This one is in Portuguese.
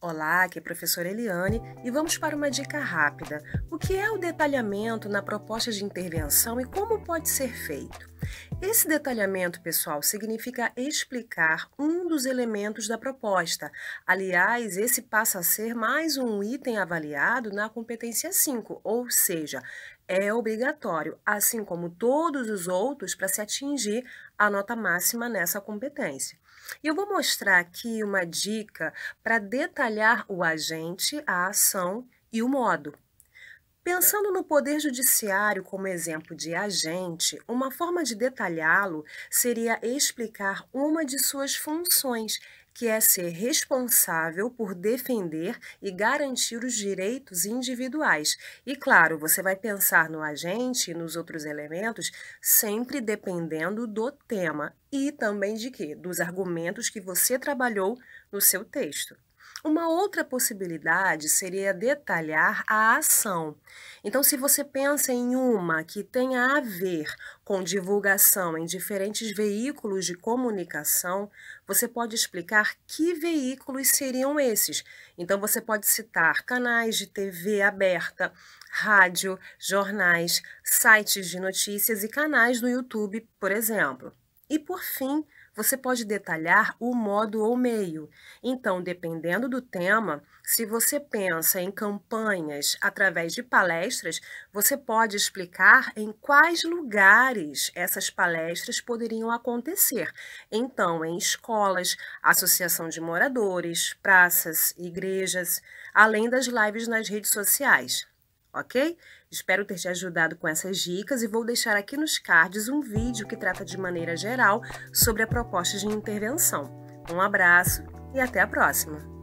Olá, aqui é a professora Eliane e vamos para uma dica rápida. O que é o detalhamento na proposta de intervenção e como pode ser feito? Esse detalhamento, pessoal, significa explicar um dos elementos da proposta. Aliás, esse passa a ser mais um item avaliado na competência 5, ou seja, é obrigatório, assim como todos os outros, para se atingir a nota máxima nessa competência. E eu vou mostrar aqui uma dica para detalhar o agente, a ação e o modo. Pensando no Poder Judiciário como exemplo de agente, uma forma de detalhá-lo seria explicar uma de suas funções, que é ser responsável por defender e garantir os direitos individuais. E claro, você vai pensar no agente e nos outros elementos sempre dependendo do tema e também de quê? Dos argumentos que você trabalhou no seu texto. Uma outra possibilidade seria detalhar a ação. Então, se você pensa em uma que tenha a ver com divulgação em diferentes veículos de comunicação, você pode explicar que veículos seriam esses. Então, você pode citar canais de TV aberta, rádio, jornais, sites de notícias e canais no YouTube, por exemplo. E por fim, você pode detalhar o modo ou meio. Então, dependendo do tema, se você pensa em campanhas através de palestras, você pode explicar em quais lugares essas palestras poderiam acontecer. Então, em escolas, associação de moradores, praças, igrejas, além das lives nas redes sociais ok? Espero ter te ajudado com essas dicas e vou deixar aqui nos cards um vídeo que trata de maneira geral sobre a proposta de intervenção. Um abraço e até a próxima!